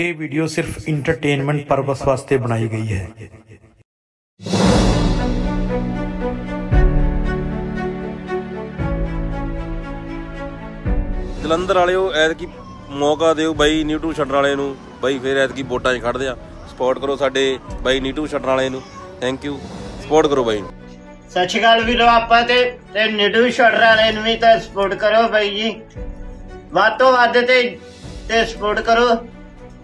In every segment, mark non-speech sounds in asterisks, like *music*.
ਇਹ ਵੀਡੀਓ ਸਿਰਫ entertainment purpose ਵਾਸਤੇ ਬਣਾਈ ਗਈ ਹੈ ਜਲੰਧਰ ਵਾਲਿਓ ਐਤਕੀ ਮੌਕਾ ਦਿਓ ਬਾਈ ਨੀਟੂ ਛੱਡਣ ਵਾਲੇ ਨੂੰ ਬਾਈ ਫੇਰ ਐਤਕੀ ਵੋਟਾਂ 'ਚ ਖੜਦੇ ਆ ਸਪੋਰਟ ਕਰੋ ਸਾਡੇ ਬਾਈ ਨੀਟੂ ਛੱਡਣ ਵਾਲੇ ਨੂੰ ਥੈਂਕ ਯੂ ਸਪੋਰਟ ਕਰੋ ਬਾਈ ਸਤਿ ਸ਼੍ਰੀ ਅਕਾਲ ਵੀਰੋ ਆਪਾਂ ਤੇ ਤੇ ਨੀਟੂ ਛੱਡਣ ਵਾਲੇ ਨੂੰ ਵੀ ਤਾਂ ਸਪੋਰਟ ਕਰੋ ਬਾਈ ਜੀ ਵਾਤੋ ਤੋਂ ਤੇ ਤੇ ਸਪੋਰਟ ਕਰੋ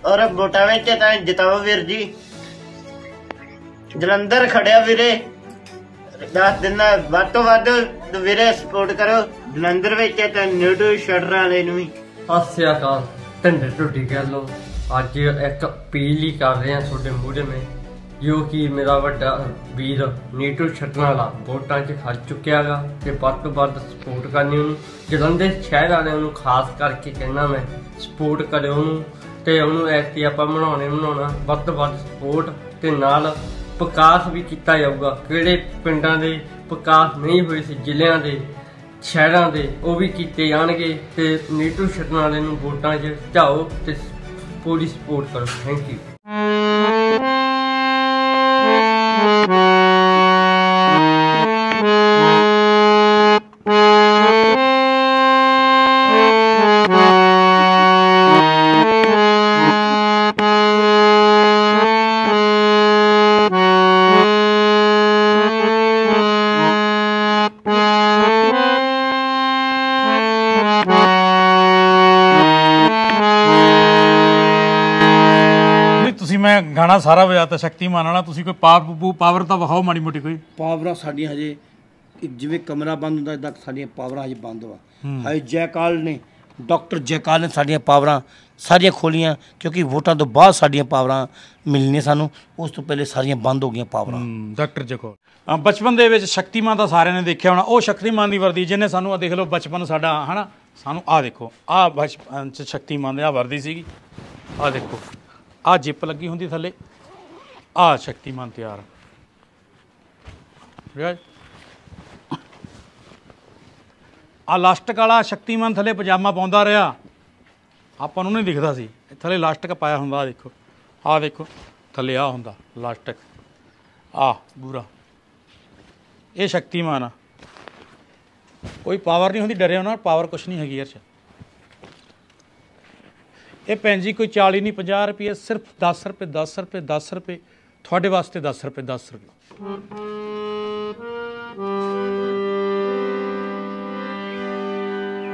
ਔਰ ਬੋਟਾ ਵਿੱਚ ਤਾਂ ਜਿਤਾਓ ਵੀਰ ਜੀ ਜਲੰਧਰ ਖੜਿਆ ਵੀਰੇ ਦੱਸ ਦਿੰਦਾ ਵਾਟੋ ਵਾਟੋ ਵੀਰੇ ਸਪੋਰਟ ਕਰੋ ਜਲੰਧਰ ਵਿੱਚ ਤਾਂ ਨਿਊਡੂ ਸ਼ਟਰਾਂ ਵਾਲੇ ਨੂੰ ਵੀ ਹਾਸਿਆ ਕਾਲ ਟੰਡੇ ਟੁੱਟੀ ਗੱਲ ਲੋ ਅੱਜ ਇੱਕ ਅਪੀਲ ਹੀ ਕਰ ਰਹੇ ਆ ਤੁਹਾਡੇ ਮੂਹਰੇ ਮੈਂ ਜੋ ਕਿ ਮੇਰਾ ਵੱਡਾ ਵੀਰ ਨੀਟੂ ਛੱਟਣ ਵਾਲਾ ਵੋਟਾਂ 'ਚ ਖੜ ਚੁੱਕਿਆਗਾ ਤੇ ਵੱਧ ਤੋਂ ਵੱਧ ਸਪੋਰਟ ਕਰਨੀ ਉਹਨੂੰ ਜਲੰਧਰ ਸ਼ਹਿਰ ਵਾਲਿਆਂ ਨੂੰ ਖਾਸ ਕਰਕੇ ਕਹਿਣਾ ਮੈਂ ਸਪੋਰਟ ਕਰਿਓ ਉਹਨੂੰ ਤੇ ਉਹਨੂੰ ਐਤੀ ਆਪਾਂ ਬਣਾਉਣੇ ਬਣਾਉਣਾ ਵੱਧ ਤੋਂ ਵੱਧ ਸਪੋਰਟ ਤੇ ਨਾਲ ਵਿਕਾਸ ਵੀ ਕੀਤਾ ਜਾਊਗਾ ਕਿਹੜੇ ਪਿੰਡਾਂ ਦੇ ਵਿਕਾਸ ਨਹੀਂ ਹੋਏ ਸੀ ਜ਼ਿਲ੍ਹਿਆਂ ਦੇ ਸ਼ਹਿਰਾਂ ਦੇ ਉਹ ਵੀ ਕੀਤੇ ਜਾਣਗੇ ਤੇ ਨੀਟੂ ਸ਼ਰਨ ਵਾਲੇ ਨੂੰ ਵੋਟਾਂ 'ਚ ਝਾਓ ਤੇ ਪੂਰੀ ਸਪੋਰਟ ਕਰੋ ਥੈਂਕ ਯੂ ਤੁਸੀਂ ਮੈਂ ਗਾਣਾ ਸਾਰਾ ਵਜਾਤਾ ਸ਼ਕਤੀਮਾਨ ਵਾਲਾ ਤੁਸੀਂ ਕੋਈ ਪਾਵਰ ਪਾਵਰ ਤਾਂ ਵਿਖਾਓ ਮਾੜੀ ਮੋਟੀ ਕੋਈ ਪਾਵਰ ਸਾਡੀਆਂ ਹਜੇ ਜਿਵੇਂ ਕਮਰਾ ਬੰਦ ਹੁੰਦਾ ਇਦਾਂ ਸਾਡੀਆਂ ਪਾਵਰਾਂ ਹਜੇ ਬੰਦ ਵਾ ਹਾਈ ਜੈਕਾਲ ਨੇ ਡਾਕਟਰ ਜੈਕਾਲ ਨੇ ਸਾਡੀਆਂ ਪਾਵਰਾਂ ਸਾਰੀਆਂ ਖੋਲੀਆਂ ਕਿਉਂਕਿ ਵੋਟਾਂ ਤੋਂ ਬਾਅਦ ਸਾਡੀਆਂ ਪਾਵਰਾਂ ਮਿਲਣੀਆਂ ਸਾਨੂੰ ਉਸ ਤੋਂ ਪਹਿਲੇ ਸਾਰੀਆਂ ਬੰਦ ਹੋ ਗਈਆਂ ਪਾਵਰਾਂ ਡਾਕਟਰ ਜੈਕਾਲ ਬਚਪਨ ਦੇ ਵਿੱਚ ਸ਼ਕਤੀਮਾਨ ਤਾਂ ਸਾਰਿਆਂ ਨੇ ਦੇਖਿਆ ਹੋਣਾ ਉਹ ਸ਼ਕਤੀਮਾਨ ਦੀ ਵਰਦੀ ਜਿਹਨੇ ਸਾਨੂੰ ਆ ਦੇਖ ਲਓ ਬਚਪਨ ਸਾਡਾ ਹਨਾ ਸਾਨੂੰ ਆ ਦੇਖੋ ਆ ਬਚਪਨ ਚ ਸ਼ਕਤੀਮਾਨ ਦੀ ਆ ਵਰਦੀ ਸੀਗੀ ਆ ਦੇਖੋ ਆ ਜਿੱਪ ਲੱਗੀ ਹੁੰਦੀ ਥੱਲੇ ਆ ਸ਼ਕਤੀਮਾਨ ਤਿਆਰ ਠੀਕ ਆ ਲਾਸਟਿਕ ਵਾਲਾ ਸ਼ਕਤੀਮਾਨ ਥੱਲੇ ਪਜਾਮਾ ਪਾਉਂਦਾ ਰਿਹਾ ਆਪਾਂ ਨੂੰ ਨਹੀਂ ਦਿਖਦਾ ਸੀ ਥੱਲੇ ਲਾਸਟਿਕ ਪਾਇਆ ਹੁੰਦਾ ਆ ਦੇਖੋ ਆ ਦੇਖੋ ਥੱਲੇ ਆ ਹੁੰਦਾ ਲਾਸਟਿਕ ਆ ਬੂਰਾ ਇਹ ਸ਼ਕਤੀਮਾਨ ਆ ਕੋਈ ਪਾਵਰ ਨਹੀਂ ਹੁੰਦੀ ਡਰੇ ਨਾ ਪਾਵਰ ਕੁਛ ਨਹੀਂ ਹੈਗੀ ਯਾਰ ਇਹ ਭੈਣ ਜੀ ਕੋਈ 40 ਨਹੀਂ 50 ਰੁਪਏ ਸਿਰਫ 10 ਰੁਪਏ 10 ਰੁਪਏ 10 ਰੁਪਏ ਤੁਹਾਡੇ ਵਾਸਤੇ 10 ਰੁਪਏ 10 ਰੁਪਏ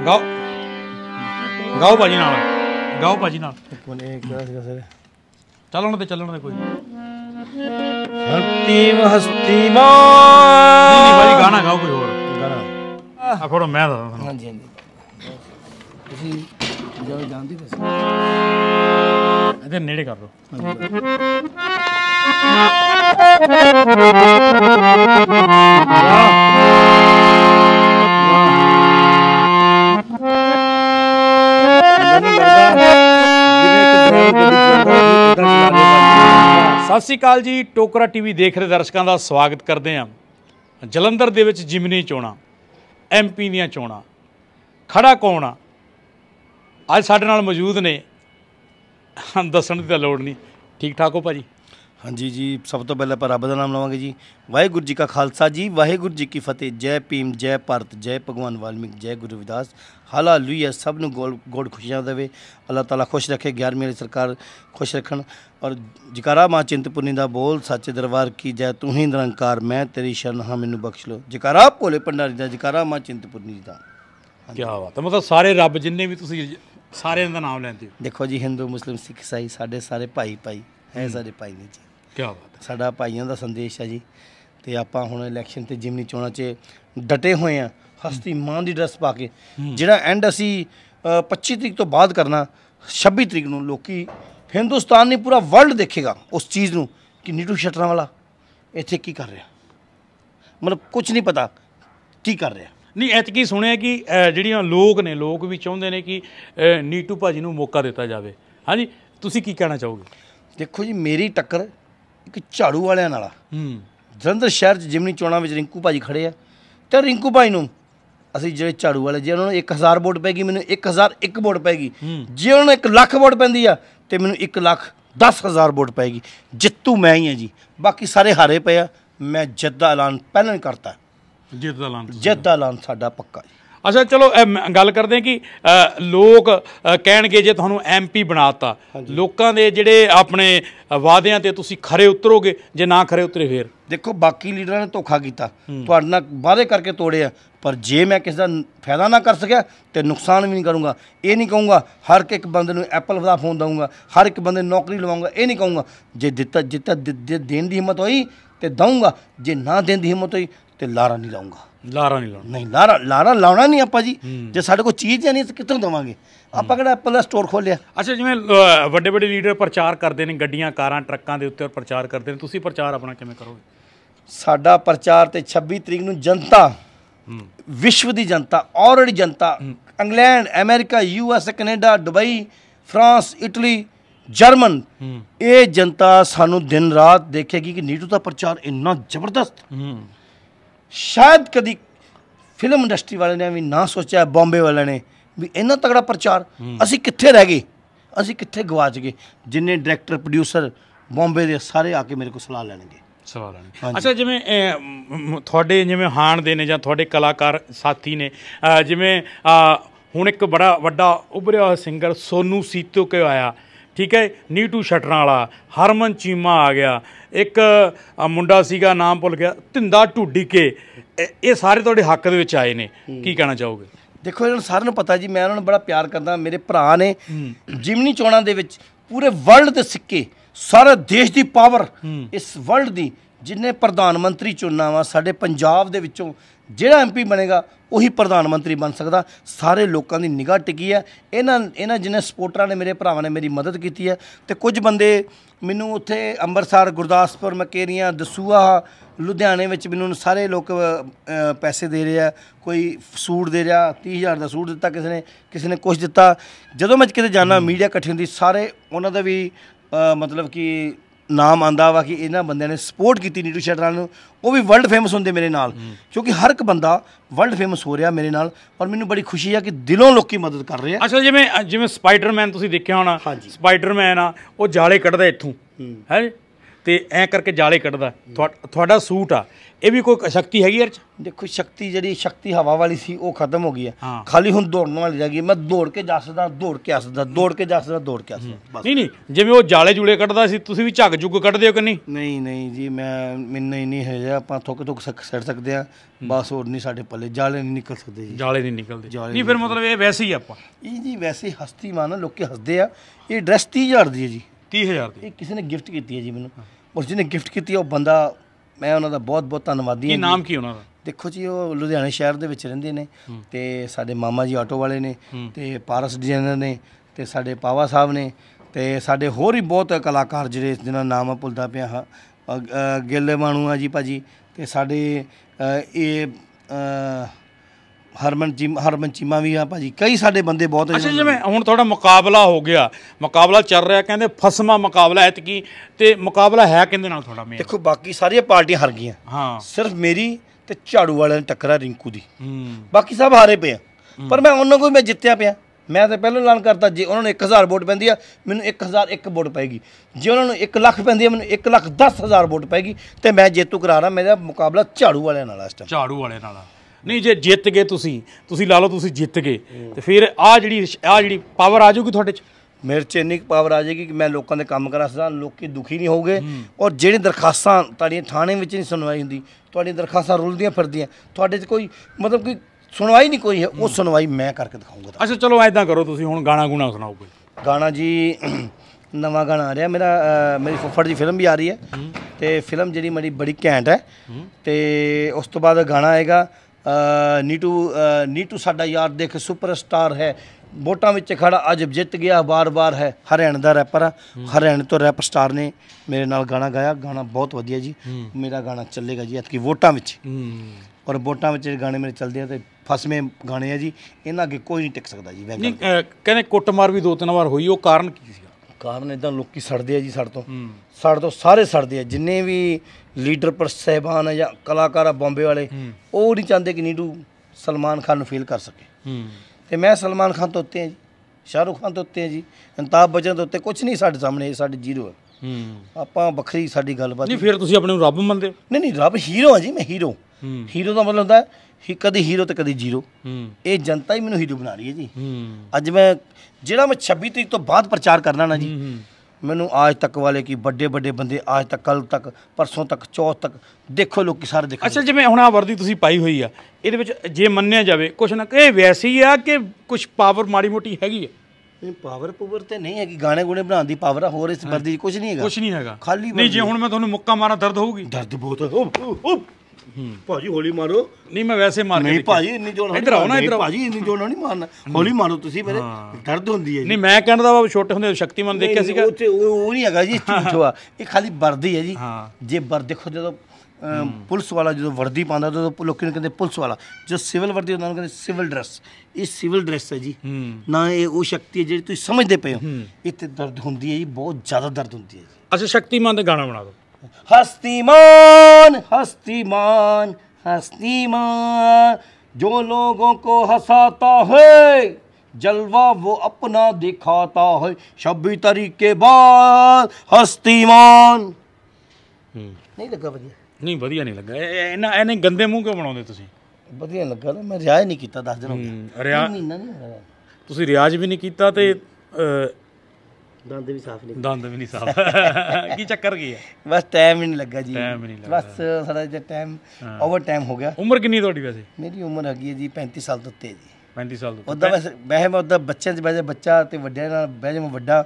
ਗਾਓ ਗਾਓ ਭਾਜੀ ਨਾਲ ਗਾਓ ਭਾਜੀ ਨਾਲ ਇੱਕ ਸਰ ਚੱਲਣ ਦੇ ਚੱਲਣ ਦੇ ਕੋਈ ਹਸਤੀ ਹਸਤੀ ਮਾ ਗਾਣਾ ਗਾਓ ਕੋਈ ਹੋਰ ਗਾਣਾ ਆ ਫੜੋ ਮੈਂ ਦੱਸਾਂ ਤੁਹਾਨੂੰ ਹਾਂਜੀ ਹਾਂਜੀ ਤੁਸੀਂ ਜਿਆਦਾ ਜਾਣਦੀ ਵੈਸੇ ਇਹਦੇ ਨੇੜੇ ਕਰ ਲੋ ਸਤਿ ਸ੍ਰੀ ਅਕਾਲ ਜੀ ਟੋਕਰਾ ਟੀਵੀ ਦੇਖ ਰਹੇ ਦਰਸ਼ਕਾਂ ਦਾ ਸਵਾਗਤ ਕਰਦੇ ਹਾਂ ਜਲੰਧਰ ਦੇ ਵਿੱਚ ਜਿਮਨੀ ਚੋਣਾ ਐਮਪੀ ਦੀਆਂ ਚੋਣਾ ਖੜਾ ਕੌਣ ਆ ਅੱਜ ਸਾਡੇ ਨਾਲ ਮੌਜੂਦ ਨੇ ਦੱਸਣ ਦੀ ਲੋੜ ਨਹੀਂ ਠੀਕ ਠਾਕ ਹੋ ਭਾਜੀ ਹਾਂਜੀ ਜੀ ਸਭ ਤੋਂ ਪਹਿਲਾਂ ਆਪਾਂ ਰੱਬ ਦਾ ਨਾਮ ਲਵਾਂਗੇ ਜੀ ਵਾਹਿਗੁਰੂ ਜੀ ਕਾ ਖਾਲਸਾ ਜੀ ਵਾਹਿਗੁਰੂ ਜੀ ਕੀ ਫਤਿਹ ਜੈ ਭੀਮ ਜੈ ਭਾਰਤ ਜੈ ਭਗਵਾਨ ਵਾਲਮੀਕ ਜੈ ਗੁਰੂ ਰਵਿਦਾਸ ਹਾਲੇਲੂਇਆ ਸਭ ਨੂੰ ਗੋੜ ਖੁਸ਼ੀਆਂ ਦੇਵੇ ਅੱਲਾਹ ਤਾਲਾ ਖੁਸ਼ ਰੱਖੇ 11ਵੀਂ ਵਾਲੀ ਸਰਕਾਰ ਖੁਸ਼ ਰੱਖਣ ਔਰ ਜਕਾਰਾ ਮਾਂ ਚਿੰਤਪੁਰਨੀ ਦਾ ਬੋਲ ਸੱਚ ਦਰਬਾਰ ਕੀ ਜੈ ਤੂੰ ਹੀ ਨਿਰੰਕਾਰ ਮੈਂ ਤੇਰੀ ਸ਼ਰਨ ਹਾਂ ਮੈਨੂੰ ਬਖਸ਼ ਲੋ ਜਕਾਰਾ ਭੋਲੇ ਪੰਡਾਰੀ ਦਾ ਜਕਾਰਾ ਮਾਂ ਚਿੰਤਪੁਰਨੀ ਦਾ ਕੀ ਬਾਤ ਮਤਲਬ ਸਾਰੇ ਰੱਬ ਜਿੰਨੇ ਵੀ ਤੁਸੀਂ ਸਾਰਿਆਂ ਦਾ ਨਾਮ ਲੈਂਦੇ ਹੋ ਦੇਖੋ ਜੀ ਹਿੰਦੂ ਮੁਸਲਿਮ ਸਿੱਖ ਸਾਈ ਸਾਡੇ ਸਾਰੇ ਭਾਈ ਭਾਈ ਹੈ ਸਾਡੇ ਭਾਈ ਨੇ ਜੀ ਕੀ ਬਾਤ ਹੈ ਸਾਡਾ ਭਾਈਆਂ ਦਾ ਸੰਦੇਸ਼ ਹੈ ਜੀ ਤੇ ਆਪਾਂ ਹੁਣ ਇਲੈਕਸ਼ਨ ਤੇ ਜਿਮਨੀ ਚੋਣਾਂ 'ਚ ਡਟੇ ਹੋਏ ਆ ਹਸਤੀ ਮਾਂ ਦੀ ਡਰੈਸ ਪਾ ਕੇ ਜਿਹੜਾ ਐਂਡ ਅਸੀਂ 25 ਤਰੀਕ ਤੋਂ ਬਾਅਦ ਕਰਨਾ 26 ਤਰੀਕ ਨੂੰ ਲੋਕੀ ਹਿੰਦੁਸਤਾਨ ਨਹੀਂ ਪੂਰਾ ਵਰਲਡ ਦੇਖੇਗਾ ਉਸ ਚੀਜ਼ ਨੂੰ ਕਿ ਨੀਟੂ ਸ਼ਟਰਾਂ ਵਾਲਾ ਇੱਥੇ ਕੀ ਕਰ ਰਿਹਾ ਮਤਲਬ ਕੁਝ ਨਹੀਂ ਪਤਾ ਕੀ ਕਰ ਰਿਹਾ ਨਹੀਂ ਐਤਕੀ ਸੁਣਿਆ ਕਿ ਜਿਹੜੀਆਂ ਲੋਕ ਨੇ ਲੋਕ ਵੀ ਚਾਹੁੰਦੇ ਨੇ ਕਿ ਨੀਟੂ ਭਾਜੀ ਨੂੰ ਮੌਕਾ ਦਿੱਤਾ ਜਾਵੇ ਹਾਂਜੀ ਤੁਸੀਂ ਕੀ ਕਹਿਣਾ ਚਾਹੋਗੇ ਦੇਖੋ ਜੀ ਮੇਰੀ ਟੱਕਰ ਇੱਕ ਝਾੜੂ ਵਾਲਿਆਂ ਨਾਲ ਹੂੰ ਜਲੰਧਰ ਸ਼ਹਿਰ 'ਚ ਜਿਮਨੀ ਚੋਣਾਂ ਵਿੱਚ ਰਿੰਕੂ ਭਾਜੀ ਖੜੇ ਆ ਤੇ ਰਿੰਕੂ ਭਾਈ ਨੂੰ ਅਸੀਂ ਜਿਹੜੇ ਝਾੜੂ ਵਾਲੇ ਜੇ ਉਹਨਾਂ ਨੂੰ 1000 ਵੋਟ ਪੈ ਗਈ ਮੈਨੂੰ 1001 ਵੋਟ ਪੈ ਗਈ ਜੇ ਉਹਨਾਂ ਨੂੰ 1 ਲੱਖ ਵੋਟ ਪੈਂਦੀ ਆ ਤੇ ਮੈਨੂੰ 1 ਲੱਖ 10000 ਵੋਟ ਪੈ ਗਈ ਜਿੱਤੂ ਮੈਂ ਹੀ ਆ ਜੀ ਬਾਕੀ ਸਾਰੇ ਹਾਰੇ ਪਏ ਆ ਮੈਂ ਜਿੱਤ ਦਾ ਐਲਾਨ ਪਹਿਲਾਂ ਹੀ ਕਰਤਾ ਜਿੱਤ ਦਾ ਐਲਾਨ ਜਿੱਤ ਦਾ ਐਲਾਨ ਸਾਡਾ ਪੱਕਾ ਜੀ ਅੱਛਾ ਚਲੋ ਗੱਲ ਕਰਦੇ ਹਾਂ ਕਿ ਲੋਕ ਕਹਿਣਗੇ ਜੇ ਤੁਹਾਨੂੰ ਐਮਪੀ ਬਣਾਤਾ ਲੋਕਾਂ ਦੇ ਜਿਹੜੇ ਆਪਣੇ ਵਾਅਦਿਆਂ ਤੇ ਤੁਸੀਂ ਖਰੇ ਉਤਰੋਗੇ ਜੇ ਨਾ ਖਰੇ ਉਤਰੇ ਫੇਰ ਦੇਖੋ ਬਾਕੀ ਲੀਡਰਾਂ ਨੇ ਧੋਖਾ ਕੀਤਾ ਤੁਹਾਡੇ ਨਾਲ ਵਾਅਦੇ ਕਰਕੇ ਤੋੜਿਆ ਪਰ ਜੇ ਮੈਂ ਕਿਸੇ ਦਾ ਫਾਇਦਾ ਨਾ ਕਰ ਸਕਿਆ ਤੇ ਨੁਕਸਾਨ ਵੀ ਨਹੀਂ ਕਰੂੰਗਾ ਇਹ ਨਹੀਂ ਕਹੂੰਗਾ ਹਰ ਇੱਕ ਬੰਦੇ ਨੂੰ ਐਪਲ ਦਾ ਫੋਨ ਦਊਂਗਾ ਹਰ ਇੱਕ ਬੰਦੇ ਨੂੰ ਨੌਕਰੀ ਲਵਾਉਂਗਾ ਇਹ ਨਹੀਂ ਕਹੂੰਗਾ ਜੇ ਦਿੱਤਾ ਜਿੱਤਾ ਦੇਣ ਦੀ ਹਿੰਮਤ ਹੋਈ ਤੇ ਦਊਂਗਾ ਜੇ ਨਾ ਦੇਣ ਦੀ ਹਿੰਮਤ ਹੋਈ ਤੇ ਲਾਰਾ ਨਹੀਂ ਲਾਉਂਗਾ ਲਾਰਾ ਨਹੀਂ ਲਾਉਣਾ ਨਹੀਂ ਲਾਰਾ ਲਾਰਾ ਲਾਉਣਾ ਨਹੀਂ ਆਪਾਂ ਜੀ ਜੇ ਸਾਡੇ ਕੋਲ ਚੀਜ਼ ਨਹੀਂ ਤਾਂ ਕਿੱਥੋਂ ਦਵਾਂਗੇ ਆਪਾਂ ਕਿਹੜਾ ਐਪਲ ਦਾ ਸਟੋਰ ਖੋਲਿਆ ਅੱਛਾ ਜਿਵੇਂ ਵੱਡੇ ਵੱਡੇ ਲੀਡਰ ਪ੍ਰਚਾਰ ਕਰਦੇ ਨੇ ਗੱਡੀਆਂ ਕਾਰਾਂ ਟਰੱਕਾਂ ਦੇ ਉੱਤੇ ਪ੍ਰਚਾਰ ਕਰਦੇ ਨੇ ਤੁਸੀਂ ਪ੍ਰਚਾਰ ਆਪਣਾ ਕਿਵੇਂ ਕਰੋਗੇ ਸਾਡਾ ਪ੍ਰਚਾਰ ਤੇ 26 ਤਰੀਕ ਨੂੰ ਜਨਤਾ ਵਿਸ਼ਵ ਦੀ ਜਨਤਾ ਆਲਰੇਡੀ ਜਨਤਾ England America U S Canada Dubai France Italy German ਇਹ ਜਨਤਾ ਸਾਨੂੰ ਦਿਨ ਰਾਤ ਦੇਖੇਗੀ ਕਿ ਨੀਟੂ ਦਾ ਪ੍ਰਚਾਰ ਇੰਨਾ ਜ਼ਬਰਦਸਤ ਸ਼ਾਇਦ ਕਦੀ ਫਿਲਮ ਇੰਡਸਟਰੀ ਵਾਲਿਆਂ ਨੇ ਵੀ ਨਾ ਸੋਚਿਆ ਬੰਬੇ ਵਾਲਿਆਂ ਨੇ ਵੀ ਇੰਨਾ ਤਗੜਾ ਪ੍ਰਚਾਰ ਅਸੀਂ ਕਿੱਥੇ ਰਹਿ ਗਏ ਅਸੀਂ ਕਿੱਥੇ ਗਵਾਚ ਗਏ ਜਿੰਨੇ ਡਾਇਰੈਕਟਰ ਪ੍ਰੋਡਿਊਸਰ ਬੰਬੇ ਦੇ ਸਾਰੇ ਆ ਕੇ ਮੇਰੇ ਕੋਲ ਸਲਾਹ ਲੈਣਗੇ ਸਲਾਹ ਲੈਣਗੇ ਅੱਛਾ ਜਿਵੇਂ ਤੁਹਾਡੇ ਜਿਵੇਂ ਹਾਣ ਦੇ ਨੇ ਜਾਂ ਤੁਹਾਡੇ ਕਲਾਕਾਰ ਸਾਥੀ ਨੇ ਜਿਵੇਂ ਹੁਣ ਇੱਕ ਬੜਾ ਵੱਡਾ ਉਭਰਿਆ ਸਿੰਗਰ ਸੋਨੂ ਸੀਤੋ ਕਿਉਂ ਆਇਆ ਠੀਕ ਹੈ ਨੀਟੂ ਛਟਣਾ ਵਾਲਾ ਹਰਮਨ ਚੀਮਾ ਆ ਗਿਆ ਇੱਕ ਮੁੰਡਾ ਸੀਗਾ ਨਾਮ ਭੁੱਲ ਗਿਆ ਧਿੰਦਾ ਢੁੱਡੀ ਕੇ ਇਹ ਸਾਰੇ ਤੁਹਾਡੇ ਹੱਕ ਦੇ ਵਿੱਚ ਆਏ ਨੇ ਕੀ ਕਹਿਣਾ ਚਾਹੋਗੇ ਦੇਖੋ ਇਹਨਾਂ ਸਾਰਿਆਂ ਨੂੰ ਪਤਾ ਜੀ ਮੈਂ ਉਹਨਾਂ ਨੂੰ ਬੜਾ ਪਿਆਰ ਕਰਦਾ ਮੇਰੇ ਭਰਾ ਨੇ ਜਿਮਨੀ ਚੋਣਾਂ ਦੇ ਵਿੱਚ ਪੂਰੇ ਵਰਲਡ ਦੇ ਸਿੱਕੇ ਸਾਰੇ ਦੇਸ਼ ਦੀ ਪਾਵਰ ਇਸ ਵਰਲਡ ਦੀ ਜਿੰਨੇ ਪ੍ਰਧਾਨ ਮੰਤਰੀ ਚੁਣਨਾ ਵਾ ਸਾਡੇ ਪੰਜਾਬ ਦੇ ਵਿੱਚੋਂ ਜਿਹੜਾ ਐਮਪੀ ਬਣੇਗਾ ਉਹੀ ਪ੍ਰਧਾਨ ਮੰਤਰੀ ਬਣ ਸਕਦਾ ਸਾਰੇ ਲੋਕਾਂ ਦੀ ਨਿਗਾਹ ਟਿਕੀ ਹੈ ਇਹਨਾਂ ਇਹਨਾਂ ਜਿਹਨੇ ਸਪੋਰਟਰਾਂ ਨੇ ਮੇਰੇ ਭਰਾਵਾਂ ਨੇ ਮੇਰੀ ਮਦਦ ਕੀਤੀ ਹੈ ਤੇ ਕੁਝ ਬੰਦੇ ਮੈਨੂੰ ਉੱਥੇ ਅੰਮ੍ਰਿਤਸਰ ਗੁਰਦਾਸਪੁਰ ਮਕੇਰੀਆਂ ਦਸੂਆ ਲੁਧਿਆਣੇ ਵਿੱਚ ਮੈਨੂੰ ਸਾਰੇ ਲੋਕ ਪੈਸੇ ਦੇ ਰਿਹਾ ਕੋਈ ਸੂਟ ਦੇ ਰਿਹਾ 30000 ਦਾ ਸੂਟ ਦਿੱਤਾ ਕਿਸੇ ਨੇ ਕਿਸੇ ਨੇ ਕੁਝ ਦਿੱਤਾ ਜਦੋਂ ਮੈਂ ਕਿਤੇ ਜਾਣਾ ਮੀਡੀਆ ਇਕੱਠੀ ਹੁੰਦੀ ਸਾਰੇ ਉਹਨਾਂ ਦਾ ਵੀ ਮਤਲਬ ਕਿ ਨਾਮ ਆਂਦਾ ਵਾ ਕਿ ਇਹਨਾਂ ਬੰਦਿਆਂ ਨੇ ਸਪੋਰਟ ਕੀਤੀ ਨੀਟੂ ਸ਼ਟਰਾਂ ਨੂੰ ਉਹ ਵੀ ਵਰਲਡ ਫੇਮਸ ਹੁੰਦੇ ਮੇਰੇ ਨਾਲ ਕਿਉਂਕਿ ਹਰ ਇੱਕ ਬੰਦਾ ਵਰਲਡ ਫੇਮਸ ਹੋ ਰਿਹਾ ਮੇਰੇ ਨਾਲ ਪਰ ਮੈਨੂੰ ਬੜੀ ਖੁਸ਼ੀ ਆ ਕਿ ਦਿਲੋਂ ਲੋਕੀ ਮਦਦ ਕਰ ਰਹੇ ਆ ਅੱਛਾ ਜਿਵੇਂ ਜਿਵੇਂ ਸਪਾਈਡਰਮੈਨ ਤੁਸੀਂ ਦੇਖਿਆ ਹੋਣਾ ਸਪਾਈਡਰਮੈਨ ਆ ਉਹ ਜਾਲੇ ਕੱਢਦਾ ਇੱਥੋਂ ਹੈ ਤੇ ਐ ਕਰਕੇ ਜਾਲੇ ਕੱਢਦਾ ਤੁਹਾਡਾ ਸੂਟ ਆ ਇਹ ਵੀ ਕੋਈ ਸ਼ਕਤੀ ਹੈਗੀ ਅਰਚ ਦੇਖੋ ਸ਼ਕਤੀ ਜਿਹੜੀ ਸ਼ਕਤੀ ਹਵਾ ਵਾਲੀ ਸੀ ਉਹ ਖਤਮ ਹੋ ਗਈ ਹੈ ਖਾਲੀ ਹੁਣ ਦੌੜਨ ਵਾਲੀ ਰਹਿ ਗਈ ਮੈਂ ਦੌੜ ਕੇ ਜਾ ਸਕਦਾ ਦੌੜ ਕੇ ਆ ਸਕਦਾ ਦੌੜ ਕੇ ਜਾ ਸਕਦਾ ਦੌੜ ਕੇ ਆ ਸਕਦਾ ਨਹੀਂ ਨਹੀਂ ਜਿਵੇਂ ਉਹ ਜਾਲੇ ਜੁਲੇ ਕੱਢਦਾ ਸੀ ਤੁਸੀਂ ਵੀ ਝੱਗ ਜੁਗ ਕੱਢਦੇ ਹੋ ਕਿ ਨਹੀਂ ਨਹੀਂ ਨਹੀਂ ਜੀ ਮੈਂ ਮੈਨੂੰ ਹੀ ਨਹੀਂ ਹੈ ਆਪਾਂ ਥੁੱਕ ਥੁੱਕ ਸੜ ਸਕਦੇ ਆ ਬਸ ਹੋਰ ਨਹੀਂ ਸਾਡੇ ਪੱਲੇ ਜਾਲੇ ਨਹੀਂ ਨਿਕਲ ਸਕਦੇ ਜੀ ਜਾਲੇ ਨਹੀਂ ਨਿਕਲਦੇ ਨਹੀਂ ਫਿਰ ਮਤਲਬ ਇਹ ਵੈਸੇ ਹੀ ਆਪਾਂ ਇਹ ਜੀ ਵੈਸੇ ਹਸਤੀ ਮਾਨ ਲੋਕੇ ਹੱਸਦੇ ਆ ਇਹ ਡਰੈਸ 30000 ਦੀ ਹੈ ਜੀ 30000 ਦੀ ਇਹ ਕਿਸੇ ਨੇ ਗਿਫਟ ਕੀਤੀ ਹੈ ਜੀ ਮੈਨੂੰ ਔਰ ਜਿਹਨੇ ਗਿਫਟ ਕੀਤੀ ਉਹ ਬੰਦਾ ਮੈਂ ਉਹਨਾਂ ਦਾ ਬਹੁਤ ਬਹੁਤ ਧੰਨਵਾਦੀ ਹਾਂ ਕੀ ਨਾਮ ਕੀ ਉਹਨਾਂ ਦਾ ਦੇਖੋ ਜੀ ਉਹ ਲੁਧਿਆਣਾ ਸ਼ਹਿਰ ਦੇ ਵਿੱਚ ਰਹਿੰਦੇ ਨੇ ਤੇ ਸਾਡੇ ਮਾਮਾ ਜੀ ਆਟੋ ਵਾਲੇ ਨੇ ਤੇ ਪਾਰਸ ਡਿਜ਼ਾਈਨਰ ਨੇ ਤੇ ਸਾਡੇ ਪਾਵਾ ਸਾਹਿਬ ਨੇ ਤੇ ਸਾਡੇ ਹੋਰ ਹੀ ਬਹੁਤ ਕਲਾਕਾਰ ਜਿਹੜੇ ਜਿਨ੍ਹਾਂ ਨਾਮ ਆ ਭੁੱਲਦਾ ਪਿਆ ਹਾਂ ਗਿੱਲ ਮਾਣੂ ਆ ਜੀ ਭਾਜੀ ਤੇ ਸਾਡੇ ਇਹ ਹਰਮਨ ਜੀ ਹਰਮਨ ਚੀਮਾ ਵੀ ਆ ਭਾਜੀ ਕਈ ਸਾਡੇ ਬੰਦੇ ਬਹੁਤ ਅੱਛਾ ਜਿਵੇਂ ਹੁਣ ਤੁਹਾਡਾ ਮੁਕਾਬਲਾ ਹੋ ਗਿਆ ਮੁਕਾਬਲਾ ਚੱਲ ਰਿਹਾ ਕਹਿੰਦੇ ਫਸਮਾ ਮੁਕਾਬਲਾ ਹੈ ਐਤਕੀ ਤੇ ਮੁਕਾਬਲਾ ਹੈ ਕਿੰਦੇ ਨਾਲ ਤੁਹਾਡਾ ਮੇਰਾ ਦੇਖੋ ਬਾਕੀ ਸਾਰੀਆਂ ਪਾਰਟੀਆਂ ਹਾਰ ਗਈਆਂ ਹਾਂ ਸਿਰਫ ਮੇਰੀ ਤੇ ਝਾੜੂ ਵਾਲਿਆਂ ਨੇ ਟੱਕਰਾ ਰਿੰਕੂ ਦੀ ਬਾਕੀ ਸਭ ਹਾਰੇ ਪਏ ਪਰ ਮੈਂ ਉਹਨਾਂ ਕੋਈ ਮੈਂ ਜਿੱਤਿਆ ਪਿਆ ਮੈਂ ਤਾਂ ਪਹਿਲਾਂ ਐਲਾਨ ਕਰਤਾ ਜੇ ਉਹਨਾਂ ਨੂੰ 1000 ਵੋਟ ਪੈਂਦੀ ਆ ਮੈਨੂੰ 1001 ਵੋਟ ਪੈਗੀ ਜੇ ਉਹਨਾਂ ਨੂੰ 1 ਲੱਖ ਪੈਂਦੀ ਆ ਮੈਨੂੰ 1 ਲੱਖ 10000 ਵੋਟ ਪੈਗੀ ਤੇ ਮੈਂ ਜੇਤੂ ਕਰਾਣਾ ਮੇਰਾ ਮੁਕਾਬਲਾ ਝਾੜੂ ਵਾਲਿਆਂ ਨਾਲ ਇਸ ਟਾਈਮ ਝਾੜੂ ਵਾਲਿਆਂ ਨਾਲ ਨਹੀਂ ਜੇ ਜਿੱਤ ਗਏ ਤੁਸੀਂ ਤੁਸੀਂ ਲਾ ਲਓ ਤੁਸੀਂ ਜਿੱਤ ਗਏ ਤੇ ਫਿਰ ਆ ਜਿਹੜੀ ਆ ਜਿਹੜੀ ਪਾਵਰ ਆ ਜਾਊਗੀ ਤੁਹਾਡੇ 'ਚ ਮੇਰੇ 'ਚ ਇੰਨੀ ਪਾਵਰ ਆ ਜਾਏਗੀ ਕਿ ਮੈਂ ਲੋਕਾਂ ਦੇ ਕੰਮ ਕਰਾ ਸਕਦਾ ਲੋਕੀ ਦੁਖੀ ਨਹੀਂ ਹੋਗੇ ਔਰ ਜਿਹੜੀ ਦਰਖਾਸਤਾਂ ਤੁਹਾਡੀਆਂ ਥਾਣੇ ਵਿੱਚ ਨਹੀਂ ਸੁਣਵਾਈ ਹੁੰਦੀ ਤੁਹਾਡੀਆਂ ਦਰਖਾਸਤਾਂ ਰੁਲਦੀਆਂ ਫਿਰਦੀਆਂ ਤੁਹਾਡੇ 'ਚ ਕੋਈ ਮਤਲਬ ਕੋਈ ਸੁਣਵਾਈ ਨਹੀਂ ਕੋਈ ਹੈ ਉਹ ਸੁਣਵਾਈ ਮੈਂ ਕਰਕੇ ਦਿਖਾਉਂਗਾ ਅੱਛਾ ਚਲੋ ਐਦਾਂ ਕਰੋ ਤੁਸੀਂ ਹੁਣ ਗਾਣਾ ਗੁਣਾ ਸੁਣਾਓ ਕੋਈ ਗਾਣਾ ਜੀ ਨਵਾਂ ਗਾਣਾ ਆ ਰਿਹਾ ਮੇਰਾ ਮੇਰੀ ਫੁੱਫੜ ਦੀ ਫਿਲਮ ਵੀ ਆ ਰਹੀ ਹੈ ਤੇ ਫਿਲਮ ਜਿਹੜੀ ਮੇਰੀ ਬੜੀ ਘੈਂਟ ਹੈ ਤੇ ਉਸ ਤੋਂ ਬਾਅਦ ਗਾਣਾ ਆਏਗਾ ਨੀਟੂ ਨੀਟੂ ਸਾਡਾ ਯਾਰ ਦੇਖ ਸੁਪਰਸਟਾਰ ਹੈ ਵੋਟਾਂ ਵਿੱਚ ਖੜਾ ਅੱਜ ਜਿੱਤ ਗਿਆ ਬਾਰ-ਬਾਰ ਹੈ ਹਰਿਆਣਾ ਦਾ ਰੈਪਰ ਹਰਿਆਣਾ ਤੋਂ ਰੈਪ ਸਟਾਰ ਨੇ ਮੇਰੇ ਨਾਲ ਗਾਣਾ ਗਾਇਆ ਗਾਣਾ ਬਹੁਤ ਵਧੀਆ ਜੀ ਮੇਰਾ ਗਾਣਾ ਚੱਲੇਗਾ ਜੀ ਐਤਕੀ ਵੋਟਾਂ ਵਿੱਚ ਔਰ ਵੋਟਾਂ ਵਿੱਚ ਗਾਣੇ ਮੇਰੇ ਚੱਲਦੇ ਆ ਤੇ ਫਸਵੇਂ ਗਾਣੇ ਆ ਜੀ ਇਹਨਾਂ ਅੱਗੇ ਕੋਈ ਨਹੀਂ ਟਿਕ ਸਕਦਾ ਜੀ ਨਹੀਂ ਕਹਿੰਦੇ ਕੁੱਟਮਾਰ ਵੀ ਦੋ ਤਿੰਨ ਵਾਰ ਹੋਈ ਉਹ ਕਾਰਨ ਕੀ ਸੀ ਕਾਰਨ ਇਦਾਂ ਲੋਕੀ ਸੜਦੇ ਆ ਜੀ ਸੜ ਤੋਂ ਸੜ ਤੋਂ ਸਾਰੇ ਸੜਦੇ ਆ ਜਿੰਨੇ ਵੀ ਲੀਡਰ ਪਰ ਸਹਿਬਾਨ ਆ ਜਾਂ ਕਲਾਕਾਰ ਆ ਬੰਬੇ ਵਾਲੇ ਉਹ ਨਹੀਂ ਚਾਹੁੰਦੇ ਕਿ ਨੀਡੂ ਸਲਮਾਨ ਖਾਨ ਨੂੰ ਫੇਲ ਕਰ ਸਕੇ ਤੇ ਮੈਂ ਸਲਮਾਨ ਖਾਨ ਤੋਂ ਉੱਤੇ ਆ ਜੀ ਸ਼ਾਹਰੁਖ ਖਾਨ ਤੋਂ ਉੱਤੇ ਆ ਜੀ ਅੰਤਾਬ ਬਚਨ ਤੋਂ ਉੱਤੇ ਕੁਝ ਨਹੀਂ ਸਾਡੇ ਸਾਹਮਣੇ ਸਾਡੇ ਜ਼ੀਰੋ ਆ ਆਪਾਂ ਵੱਖਰੀ ਸਾਡੀ ਗੱਲਬਾਤ ਨਹੀਂ ਫਿਰ ਤੁਸੀਂ ਆਪਣੇ ਨੂੰ ਰੱਬ ਮੰਨਦੇ ਹੋ ਨਹੀਂ ਨਹੀਂ ਰੱਬ ਹੀਰੋ ਆ ਜੀ ਮੈਂ ਹੀਰੋ ਹੀਰੋ ਦਾ ਮਤਲਬ ਹੁੰਦਾ ਹੀ ਕਦੀ ਹੀਰੋ ਤੇ ਕਦੀ ਜ਼ੀਰੋ ਇਹ ਜਨਤਾ ਹੀ ਮੈਨੂੰ ਹੀਰੋ ਬਣਾ ਰਹੀ ਹੈ ਜੀ ਅੱਜ ਮੈਂ ਜਿਹੜਾ ਮੈਂ 26 ਤਰੀਕ ਤੋਂ ਬਾਅਦ ਪ੍ਰਚਾਰ ਕਰਨਾ ਨਾ ਜੀ ਮੈਨੂੰ ਆਜ ਤੱਕ ਵਾਲੇ ਕੀ ਵੱਡੇ ਵੱਡੇ ਬੰਦੇ ਆਜ ਤੱਕ ਕੱਲ ਤੱਕ ਪਰਸੋਂ ਤੱਕ ਚੌਥ ਤੱਕ ਦੇਖੋ ਲੋਕੀ ਸਾਰੇ ਦੇਖੋ ਅੱਛਾ ਜਿਵੇਂ ਹੁਣ ਆ ਵਰਦੀ ਤੁਸੀਂ ਪਾਈ ਹੋਈ ਆ ਇਹਦੇ ਵਿੱਚ ਜੇ ਮੰਨਿਆ ਜਾਵੇ ਕੁਛ ਨਾ ਇਹ ਵੈਸੀ ਆ ਕਿ ਕੁਛ ਪਾਵਰ ਮਾੜੀ ਮੋਟੀ ਹੈਗੀ ਆ ਨਹੀਂ ਪਾਵਰ ਪੂਵਰ ਤੇ ਨਹੀਂ ਹੈਗੀ ਗਾਣੇ ਗੁਣੇ ਬਣਾਉਣ ਦੀ ਪਾਵਰ ਆ ਹੋਰ ਇਸ ਵਰਦੀ ਕੁਛ ਨਹੀਂ ਹੈਗਾ ਕੁਛ ਨਹੀਂ ਹੈਗਾ ਖਾਲੀ ਨਹੀਂ ਜੇ ਹੁਣ ਮੈਂ ਤੁਹਾਨੂੰ ਮੁੱਕਾ ਮਾਰਾਂ ਦਰਦ ਹੋਊਗੀ ਦਰਦ ਬਹੁਤ ਭਾਜੀ ਹੋਲੀ ਮਾਰੋ ਨਹੀਂ ਮੈਂ ਵੈਸੇ ਮਾਰ ਕੇ ਨਹੀਂ ਭਾਜੀ ਇੰਨੀ ਜੋਰ ਇੱਧਰ ਆਓ ਇੱਧਰ ਭਾਜੀ ਇੰਨੀ ਜੋਰ ਨਹੀਂ ਮਾਰਨਾ ਹੋਲੀ ਮਾਰੋ ਤੁਸੀਂ ਮੇਰੇ ਦਰਦ ਹੁੰਦੀ ਹੈ ਜੀ ਨਹੀਂ ਮੈਂ ਕਹਿੰਦਾ ਵਾ ਛੋਟੇ ਹੁੰਦੇ ਸ਼ਕਤੀਮਾਨ ਦੇਖਿਆ ਸੀਗਾ ਉਹ ਨਹੀਂ ਹੈਗਾ ਜੀ ਝੂਠਵਾ *laughs* ਇਹ ਖਾਲੀ ਵਰਦੀ ਹੈ ਜੀ ਜੇ ਵਰ ਦੇਖੋ ਜਦੋਂ ਪੁਲਿਸ ਵਾਲਾ ਜਦੋਂ ਵਰਦੀ ਪਾਉਂਦਾ ਤਾਂ ਲੋਕੀ ਨੂੰ ਕਹਿੰਦੇ ਪੁਲਿਸ ਵਾਲਾ ਜੋ ਸਿਵਲ ਵਰਦੀ ਉਹਨਾਂ ਨੂੰ ਕਹਿੰਦੇ ਸਿਵਲ ਡਰੈਸ ਇਹ ਸਿਵਲ ਡਰੈਸ ਹੈ ਜੀ ਨਾ ਇਹ ਉਹ ਸ਼ਕਤੀ ਹੈ ਜਿਹੜੀ ਤੁਸੀਂ ਸਮਝਦੇ ਪਏ ਹੋ ਇੱਥੇ ਦਰਦ ਹੁੰਦੀ ਹੈ ਜੀ ਬਹੁਤ ਜ਼ਿਆਦਾ ਦਰਦ ਹੁੰਦੀ ਹੈ ਜੀ ਅੱਛਾ ਸ਼ਕਤੀਮਾਨ ਦਾ ਗਾਣਾ ਬਣਾ ਦਿਓ हस्तीमान हस्तीमान हस्तीमान जो लोगों को हंसाता है जलवा वो अपना दिखाता है सभी तरीके बाद ਹਸਤੀਮਾਨ ਨਹੀਂ ਲੱਗਾ ਵਧੀਆ ਨਹੀਂ ਵਧੀਆ ਨਹੀਂ ਲੱਗਾ ਇਹ- ਇਹ- ਇਹਨਾਂ ਇਹਨੇ ਗੰਦੇ ਮੂੰਹ ਕਿਉਂ ਬਣਾਉਂਦੇ ਤੁਸੀਂ ਵਧੀਆ ਨਹੀਂ ਲੱਗਾ ਨਾ ਮੈਂ ਰਿਆਜ਼ ਨਹੀਂ ਕੀਤਾ 10 ਦਿਨ ਹੋ ਗਏ ਹੂੰ, ਰਿਆ- ਮਹੀਨਾ ਨਹੀਂ ਹੋਇਆ ਤੁਸੀਂ ਰਿਆਜ਼ ਵੀ ਨਹੀਂ ਕੀਤਾ ਤੇ ਅ, ਦੰਦ ਵੀ ਸਾਫ਼ ਨਹੀਂ ਦੰਦ ਵੀ ਨਹੀਂ ਸਾਫ਼ *laughs* ਕੀ ਚੱਕਰ ਕੀ ਹੈ ਬਸ ਟਾਈਮ ਹੀ ਨਹੀਂ ਲੱਗਾ ਜੀ ਟਾਈਮ ਨਹੀਂ ਲੱਗਾ ਬਸ ਸਾਡਾ ਜੇ ਟਾਈਮ ਓਵਰ ਟਾਈਮ ਹੋ ਗਿਆ ਉਮਰ ਕਿੰਨੀ ਤੁਹਾਡੀ ਵੈਸੇ ਮੇਰੀ ਉਮਰ ਹੈਗੀ ਹੈ ਜੀ 35 ਸਾਲ ਤੋਂ ਉੱਤੇ ਜੀ 35 ਸਾਲ ਤੋਂ ਉੱਤੇ ਉਹਦਾ ਵੈਸੇ ਮੈਂ ਉਹਦਾ ਬੱਚਿਆਂ 'ਚ ਬਹਿ ਜਾ ਬੱਚਾ ਤੇ ਵੱਡਿਆਂ ਨਾਲ ਬਹਿ ਜਾ ਮੈਂ ਵੱਡਾ